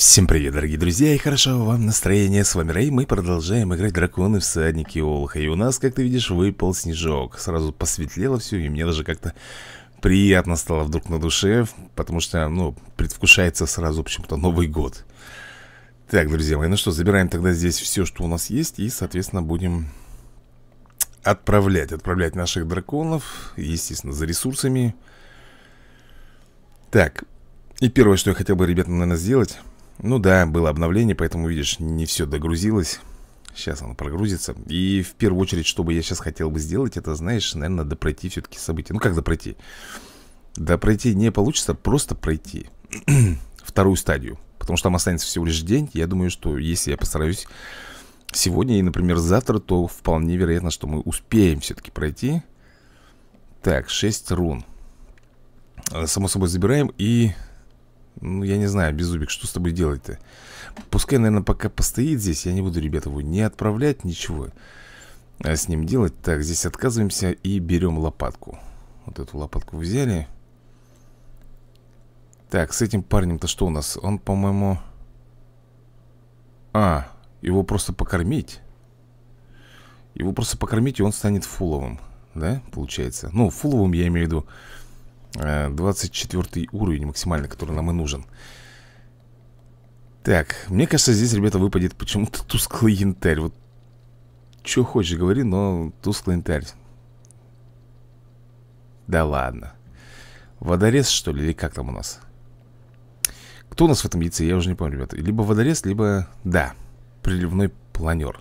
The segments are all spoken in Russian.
Всем привет, дорогие друзья, и хорошо вам настроение. С вами Рэй, мы продолжаем играть драконы, всадники и олуха. И у нас, как ты видишь, выпал снежок. Сразу посветлело все, и мне даже как-то приятно стало вдруг на душе, потому что, ну, предвкушается сразу почему-то Новый год. Так, друзья мои, ну что, забираем тогда здесь все, что у нас есть, и, соответственно, будем отправлять, отправлять наших драконов, естественно, за ресурсами. Так, и первое, что я хотел бы, ребята, наверное, сделать... Ну да, было обновление, поэтому, видишь, не все догрузилось Сейчас оно прогрузится И в первую очередь, что бы я сейчас хотел бы сделать Это, знаешь, наверное, надо все-таки события Ну как допройти? Да не получится, просто пройти Вторую стадию Потому что там останется всего лишь день Я думаю, что если я постараюсь сегодня и, например, завтра То вполне вероятно, что мы успеем все-таки пройти Так, 6 рун э, Само собой забираем и ну, я не знаю, Беззубик, что с тобой делать-то? Пускай, наверное, пока постоит здесь Я не буду, ребята, его не отправлять, ничего а с ним делать Так, здесь отказываемся и берем лопатку Вот эту лопатку взяли Так, с этим парнем-то что у нас? Он, по-моему... А, его просто покормить Его просто покормить, и он станет фуловым Да, получается? Ну, фуловым я имею в виду 24 э, уровень максимально, который нам и нужен Так, мне кажется, здесь, ребята, выпадет почему-то тусклый янтарь Вот что хочешь говори, но тусклый янтарь Да ладно Водорез, что ли, или как там у нас? Кто у нас в этом яйце, я уже не помню, ребята Либо водорез, либо... Да, приливной планер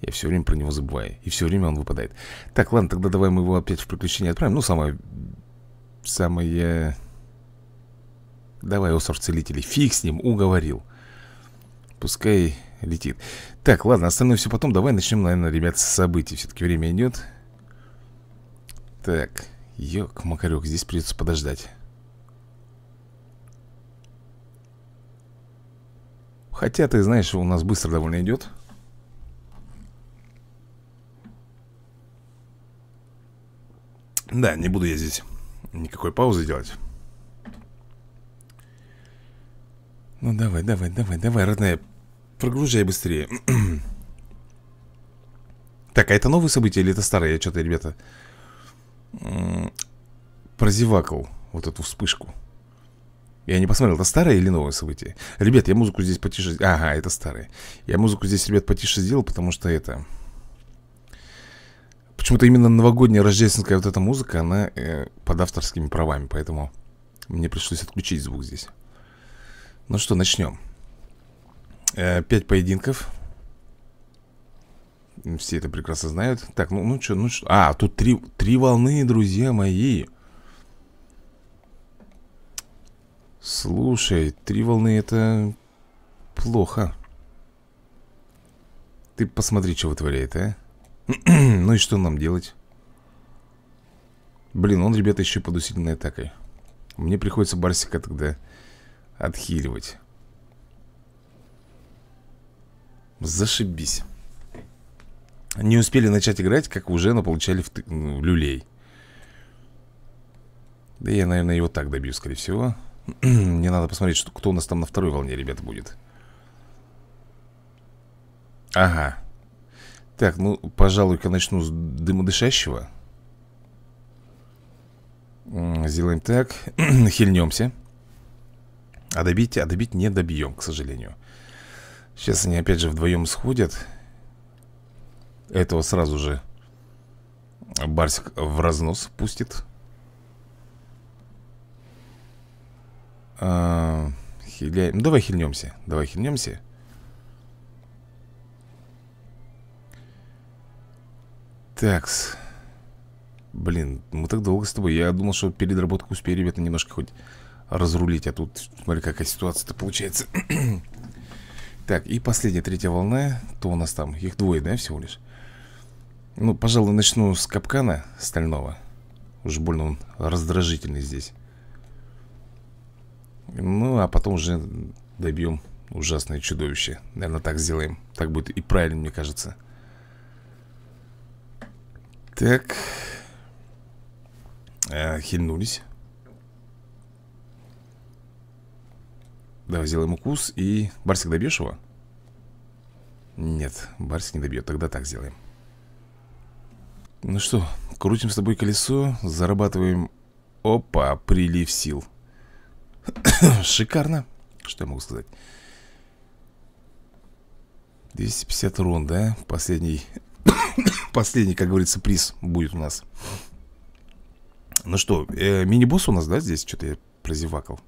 я все время про него забываю. И все время он выпадает. Так, ладно, тогда давай мы его опять в приключение отправим. Ну, самое самые... Давай, остров целителей. Фиг с ним, уговорил. Пускай летит. Так, ладно, остальное все потом. Давай начнем, наверное, ребят, с событий. Все-таки время идет. Так, ёк, макарек, здесь придется подождать. Хотя, ты знаешь, у нас быстро довольно идет. Да, не буду я здесь Никакой паузы делать. Ну давай, давай, давай, давай, родная. Прогружай быстрее. так, а это новые события или это старые? Я что-то, ребята, прозевакал вот эту вспышку. Я не посмотрел, это старое или новое событие? Ребят, я музыку здесь потише... Ага, это старое. Я музыку здесь, ребят, потише сделал, потому что это... Почему-то именно новогодняя рождественская вот эта музыка, она э, под авторскими правами, поэтому мне пришлось отключить звук здесь. Ну что, начнем. Э, пять поединков. Все это прекрасно знают. Так, ну, ну что, ну что. А, тут три, три волны, друзья мои. Слушай, три волны это плохо. Ты посмотри, что вытворяет, а. ну и что нам делать? Блин, он, ребята, еще под усиленной атакой. Мне приходится Барсика тогда отхиливать. Зашибись. Не успели начать играть, как уже наполучали ну, в, в ну, люлей. Да я, наверное, его так добью, скорее всего. Мне надо посмотреть, что, кто у нас там на второй волне, ребята, будет. Ага, так, ну, пожалуй-ка начну с дымодышащего Сделаем так Хильнемся А добить, а добить не добьем, к сожалению Сейчас они опять же вдвоем сходят Этого сразу же Барсик в разнос пустит а, хиля... Ну, давай хильнемся Давай хильнемся Такс. Блин, мы так долго с тобой. Я думал, что перед работкой успею, ребята, немножко хоть разрулить. А тут, смотри, какая ситуация-то получается. так, и последняя, третья волна. То у нас там? Их двое, да, всего лишь? Ну, пожалуй, начну с капкана стального. Уж больно он раздражительный здесь. Ну, а потом уже добьем ужасное чудовище. Наверное, так сделаем. Так будет и правильно, мне кажется. Так. А, хильнулись. Давай сделаем укус и... Барсик, добьешь его? Нет, Барсик не добьет, тогда так сделаем Ну что, крутим с тобой колесо, зарабатываем Опа, прилив сил Шикарно Что я могу сказать 250 рун, да? Последний Последний, как говорится, приз будет у нас. Ну что, э, мини-босс у нас, да, здесь? Что-то я прозевакал.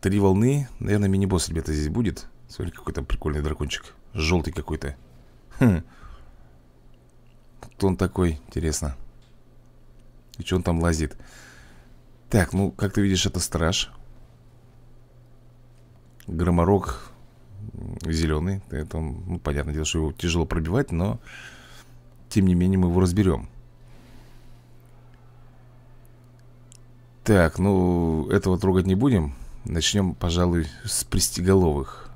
Три волны. Наверное, мини-босс, ребята, здесь будет. Смотри, какой там прикольный дракончик. Желтый какой-то. Хм. Кто он такой? Интересно. И что он там лазит? Так, ну, как ты видишь, это страж. Громорок зеленый. Это он, ну, понятное дело, что его тяжело пробивать, но тем не менее мы его разберем. Так, ну, этого трогать не будем. Начнем, пожалуй, с пристеголовых.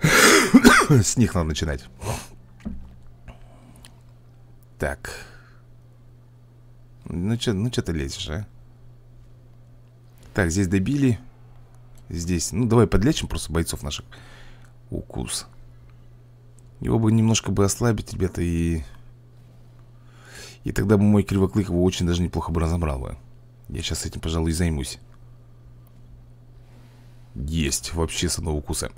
с них надо начинать. Так. Ну, что ну, чё ты лезешь, а? Так, здесь добили здесь Ну, давай подлечим просто бойцов наших Укус Его бы немножко бы ослабить, ребята, и... И тогда бы мой кривоклык его очень даже неплохо бы разобрал бы Я сейчас этим, пожалуй, и займусь Есть, вообще с одного укуса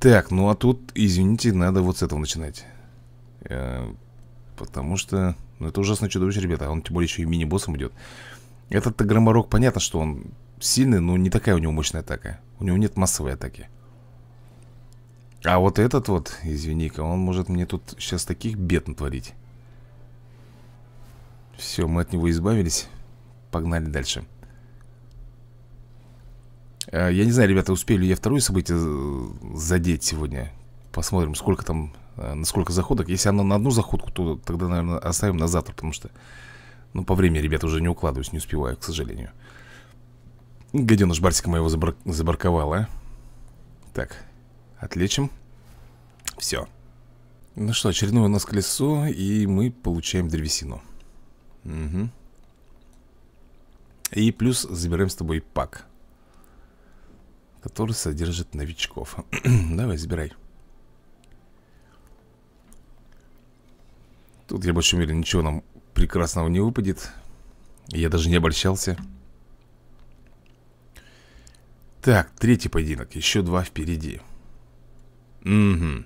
Так, ну а тут, извините, надо вот с этого начинать э, Потому что... Ну, это ужасно чудовище, ребята а Он тем более еще и мини-боссом идет Этот-то громорок, понятно, что он сильный, но не такая у него мощная атака У него нет массовой атаки А вот этот вот, извини-ка, он может мне тут сейчас таких бед натворить Все, мы от него избавились Погнали дальше а, Я не знаю, ребята, успею ли я второе событие э, задеть сегодня Посмотрим, сколько там, э, на сколько заходок Если она на одну заходку, то тогда, наверное, оставим на завтра Потому что, ну, по времени, ребята, уже не укладываюсь, не успеваю, к сожалению Гаденыш Барсик моего забар... забарковал, а Так, отличим Все Ну что, очередное у нас колесо И мы получаем древесину Угу И плюс забираем с тобой пак Который содержит новичков Давай, забирай Тут, я больше уверен, ничего нам прекрасного не выпадет Я даже не обольщался так, третий поединок, еще два впереди Угу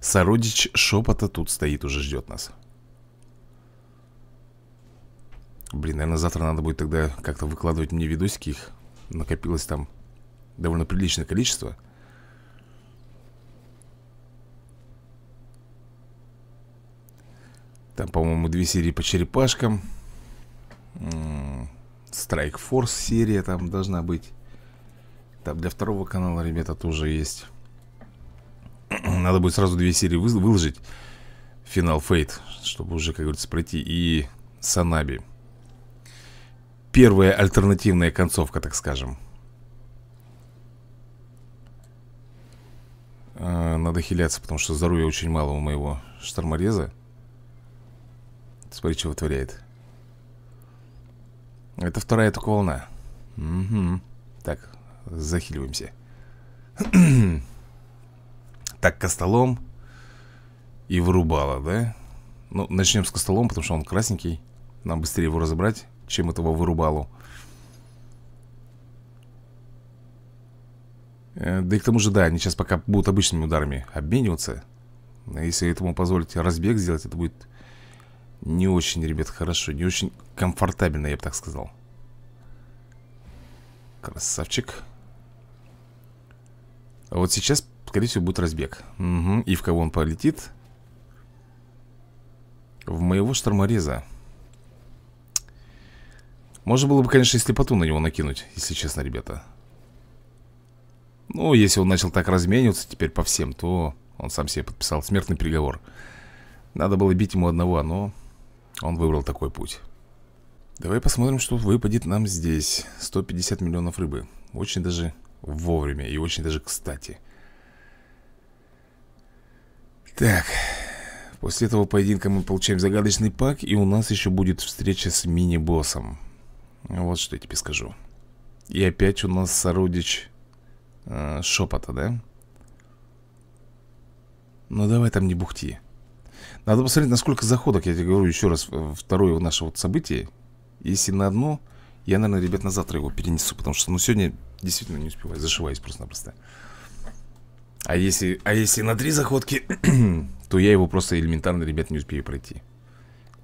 Сородич шепота тут стоит, уже ждет нас Блин, наверное, завтра надо будет тогда как-то выкладывать мне видосики их Накопилось там довольно приличное количество Там, по-моему, две серии по черепашкам Страйк Форс серия там должна быть так, для второго канала, ребята, тоже есть Надо будет сразу две серии вы, выложить Финал Фейт Чтобы уже, как говорится, пройти и Санаби Первая альтернативная концовка, так скажем а, Надо хиляться, потому что здоровья очень мало у моего штормореза Смотри, что вытворяет Это вторая только волна Угу Так, захиливаемся Так, костолом И вырубало, да? Ну, начнем с костолом, потому что он красненький Нам быстрее его разобрать, чем этого вырубалу э, Да и к тому же, да, они сейчас пока будут обычными ударами обмениваться Если этому позволить разбег сделать, это будет не очень, ребят, хорошо Не очень комфортабельно, я бы так сказал Красавчик вот сейчас, скорее всего, будет разбег угу. И в кого он полетит? В моего штормореза Можно было бы, конечно, и слепоту на него накинуть Если честно, ребята Ну, если он начал так размениваться теперь по всем То он сам себе подписал смертный приговор Надо было бить ему одного, но он выбрал такой путь Давай посмотрим, что выпадет нам здесь 150 миллионов рыбы Очень даже вовремя и очень даже кстати. Так, после этого поединка мы получаем загадочный пак, и у нас еще будет встреча с мини-боссом. Вот что я тебе скажу. И опять у нас сородич э, шепота, да? Ну давай там не бухти. Надо посмотреть, насколько заходок, я тебе говорю еще раз, э, второе у нашего вот событие. Если на одно, я, наверное, ребят, на завтра его перенесу, потому что, ну, сегодня Действительно не успеваю, зашиваюсь просто-напросто а если, а если на три заходки, то я его просто элементарно, ребят, не успею пройти.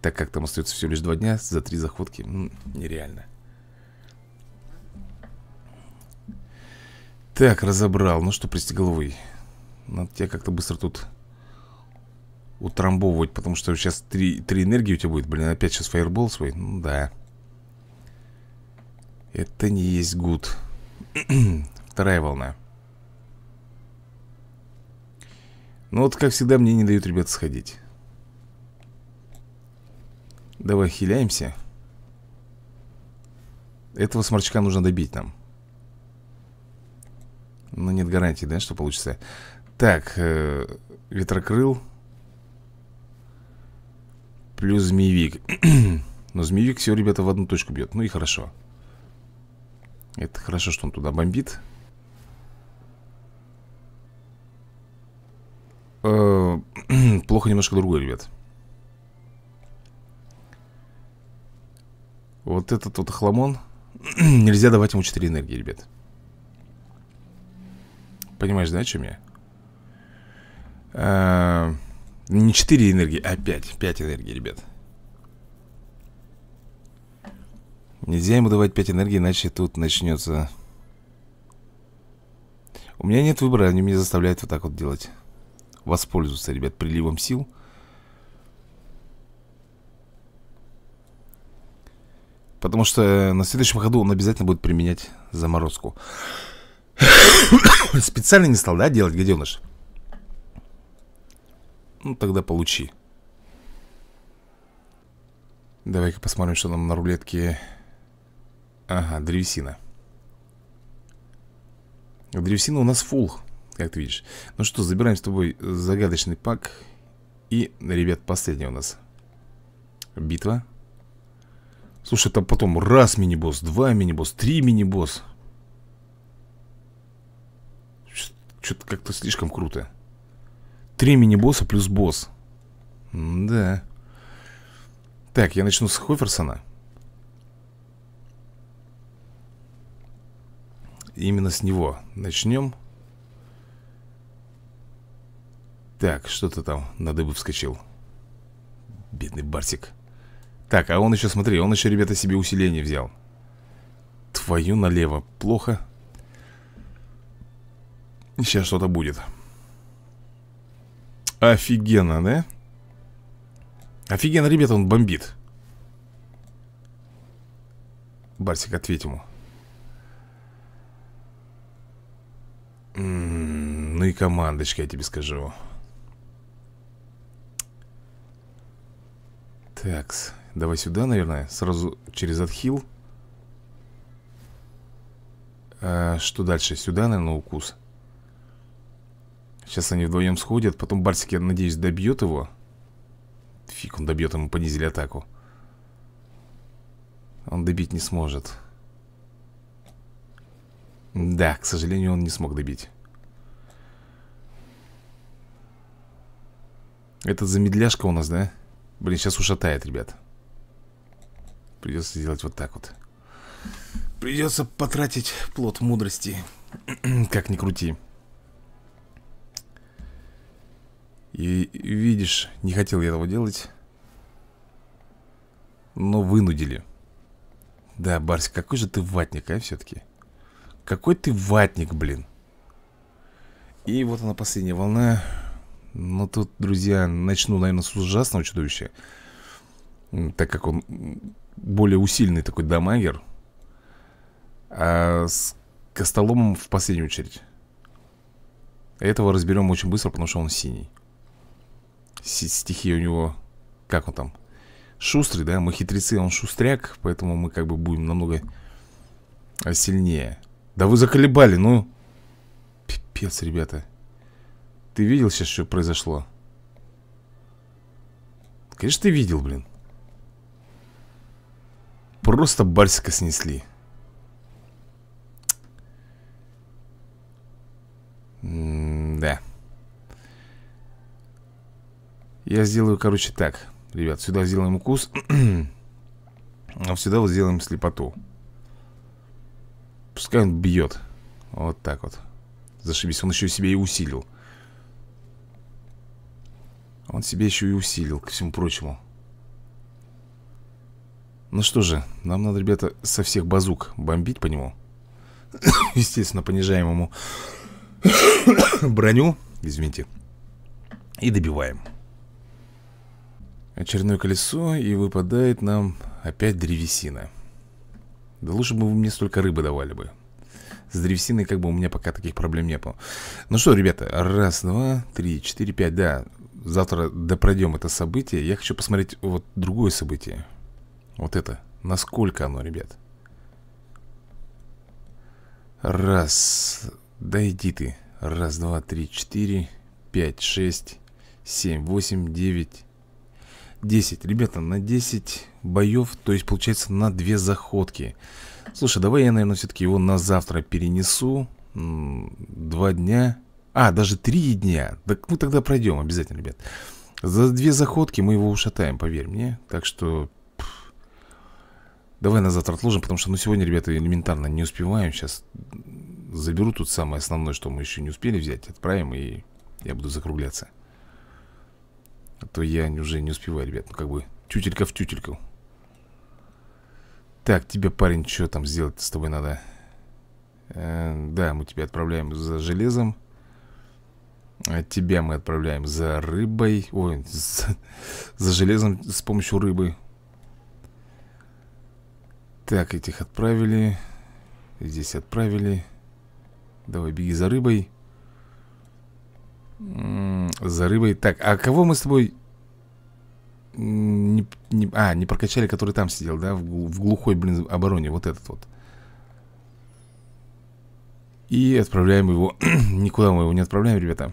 Так как там остается всего лишь два дня, за три заходки ну, нереально. Так, разобрал. Ну что, присти головой. Надо тебя как-то быстро тут утрамбовывать, потому что сейчас три, три энергии у тебя будет. Блин, опять сейчас фаербол свой. Ну да. Это не есть гуд. Good. Вторая волна. Ну вот, как всегда, мне не дают ребят сходить. Давай хиляемся. Этого сморчка нужно добить нам. Но нет гарантии, да, что получится. Так, э, ветрокрыл. Плюс змеевик. Но змеевик все, ребята, в одну точку бьет. Ну и Хорошо. Это хорошо, что он туда бомбит э, Плохо немножко другое, ребят Вот этот вот хламон Нельзя давать ему 4 энергии, ребят Понимаешь, да, о чем я? А, не 4 энергии, а 5 5 энергии, ребят Нельзя ему давать 5 энергии, иначе тут начнется... У меня нет выбора, они меня заставляют вот так вот делать. Воспользоваться, ребят, приливом сил. Потому что на следующем ходу он обязательно будет применять заморозку. Специально не стал, да, делать, гаденыш? Ну, тогда получи. Давай-ка посмотрим, что нам на рулетке Ага, древесина Древесина у нас фул, как ты видишь Ну что, забираем с тобой загадочный пак И, ребят, последняя у нас Битва Слушай, это потом раз мини-босс, два мини-босс, три мини-босс Что-то как-то слишком круто Три мини-босса плюс босс М Да Так, я начну с Хоферсона именно с него Начнем Так, что-то там на дыбы вскочил Бедный Барсик Так, а он еще, смотри, он еще, ребята, себе усиление взял Твою налево, плохо Сейчас что-то будет Офигенно, да? Офигенно, ребята, он бомбит Барсик, ответь ему ну и командочка, я тебе скажу. Такс. Давай сюда, наверное. Сразу через отхил. А, что дальше? Сюда, наверное, укус. Сейчас они вдвоем сходят. Потом Барсик, я надеюсь, добьет его. Фиг, он добьет, ему понизили атаку. Он добить не сможет. Да, к сожалению, он не смог добить Этот замедляшка у нас, да? Блин, сейчас ушатает, ребят Придется сделать вот так вот Придется потратить плод мудрости Как ни крути И видишь, не хотел я этого делать Но вынудили Да, Барсик, какой же ты ватник, а, все-таки какой ты ватник, блин. И вот она последняя волна. Но ну, тут, друзья, начну, наверное, с ужасного чудовища. Так как он более усиленный такой дамагер. А с Костоломом в последнюю очередь. Этого разберем очень быстро, потому что он синий. С стихия у него... Как он там? Шустрый, да? Мы хитрецы, он шустряк, поэтому мы как бы будем намного сильнее. Да вы заколебали, ну. Пипец, ребята. Ты видел сейчас, что произошло? Конечно, ты видел, блин. Просто Барсика снесли. да. Я сделаю, короче, так. Ребят, сюда сделаем укус. а сюда вот сделаем слепоту. Пускай он бьет. Вот так вот. Зашибись, он еще себе и усилил. Он себе еще и усилил, ко всему прочему. Ну что же, нам надо, ребята, со всех базук бомбить по нему. Естественно, понижаем ему броню. Извините. И добиваем. Очередное колесо, и выпадает нам опять древесина. Да лучше бы вы мне столько рыбы давали бы. С древесиной как бы у меня пока таких проблем не было. Ну что, ребята, раз, два, три, четыре, пять, да. Завтра допройдем это событие. Я хочу посмотреть вот другое событие. Вот это. Насколько оно, ребят? Раз. Да иди ты. Раз, два, три, четыре, пять, шесть, семь, восемь, девять, 10, ребята, на 10 боев, то есть получается на 2 заходки Слушай, давай я, наверное, все-таки его на завтра перенесу Два дня А, даже три дня Так мы тогда пройдем обязательно, ребят За две заходки мы его ушатаем, поверь мне Так что... Давай на завтра отложим, потому что, ну, сегодня, ребята, элементарно не успеваем Сейчас заберу тут самое основное, что мы еще не успели взять Отправим, и я буду закругляться а то я уже не успеваю, ребят Ну как бы тютелька в тютельку Так, тебе, парень, что там сделать с тобой надо? Э, да, мы тебя отправляем за железом а Тебя мы отправляем за рыбой Ой, за, за железом с помощью рыбы Так, этих отправили Здесь отправили Давай, беги за рыбой за рыбой. Так, а кого мы с тобой... Не, не, а, не прокачали, который там сидел, да? В, в глухой, блин, обороне. Вот этот вот. И отправляем его... Никуда мы его не отправляем, ребята.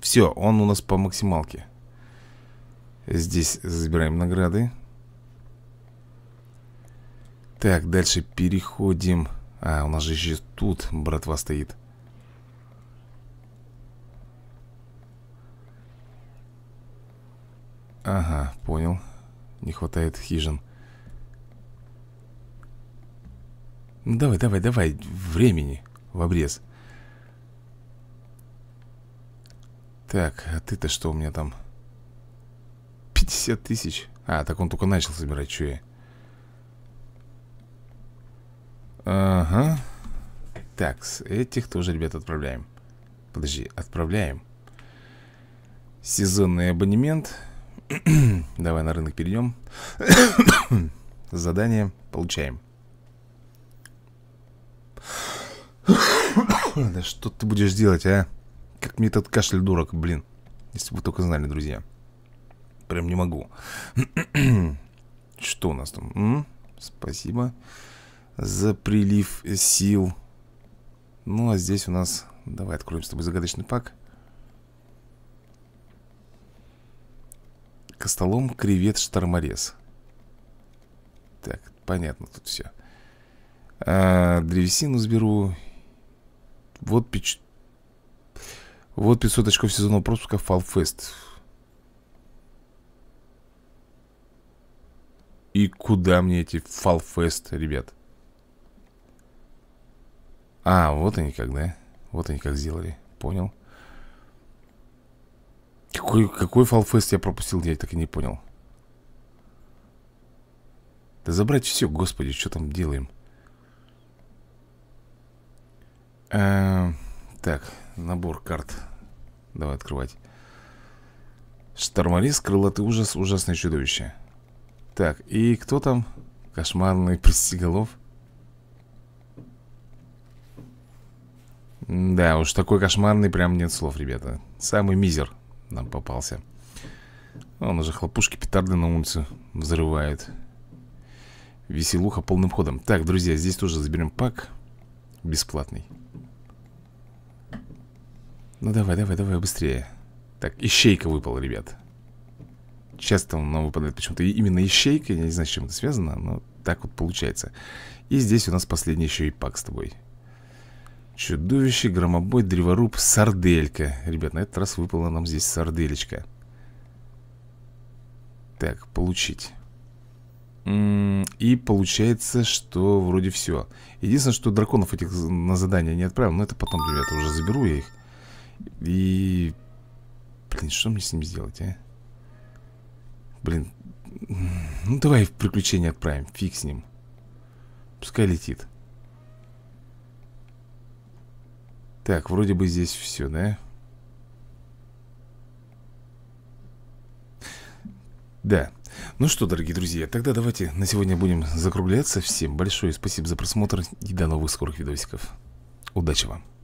Все, он у нас по максималке. Здесь забираем награды. Так, дальше переходим... А, у нас же еще тут братва стоит. Ага, понял. Не хватает хижин. Ну, давай, давай, давай. Времени в обрез. Так, а ты-то что у меня там? 50 тысяч? А, так он только начал собирать, что я? Ага. Так, с этих тоже, ребят, отправляем. Подожди, отправляем. Сезонный абонемент. Давай на рынок перейдем. Задание получаем. да что ты будешь делать, а? Как мне этот кашель дурак, блин. Если бы вы только знали, друзья. Прям не могу. что у нас там? М? Спасибо за прилив сил. Ну, а здесь у нас... Давай откроем с тобой загадочный пак. Костолом, кревет, шторморез Так, понятно тут все а, Древесину сберу Вот печ... Вот 500 очков сезонного пропуска Фалфест И куда мне эти Фалфест, ребят? А, вот они как, да? Вот они как сделали, понял какой, какой фалфест я пропустил, я так и не понял. Да забрать все, господи, что там делаем? Э -э так, набор карт. Давай открывать. Штормолис, крылатый ужас, ужасное чудовище. Так, и кто там? Кошмарный пристеголов. Да, уж такой кошмарный прям нет слов, ребята. Самый мизер нам попался а, Он уже хлопушки, петарды на улице взрывает Веселуха полным ходом Так, друзья, здесь тоже заберем пак Бесплатный Ну давай, давай, давай, быстрее Так, ищейка выпала, ребят Часто она выпадает почему-то Именно ищейка, я не знаю, с чем это связано Но так вот получается И здесь у нас последний еще и пак с тобой Чудовище, громобой, древоруб, сарделька Ребят, на этот раз выпала нам здесь сарделечка Так, получить и получается, что вроде все Единственное, что драконов этих на задание не отправил Но это потом, ребята, уже заберу я их И... Блин, что мне с ним сделать, а? Блин Ну давай в приключения отправим, фиг с ним Пускай летит Так, вроде бы здесь все, да? Да. Ну что, дорогие друзья, тогда давайте на сегодня будем закругляться. Всем большое спасибо за просмотр и до новых скорых видосиков. Удачи вам!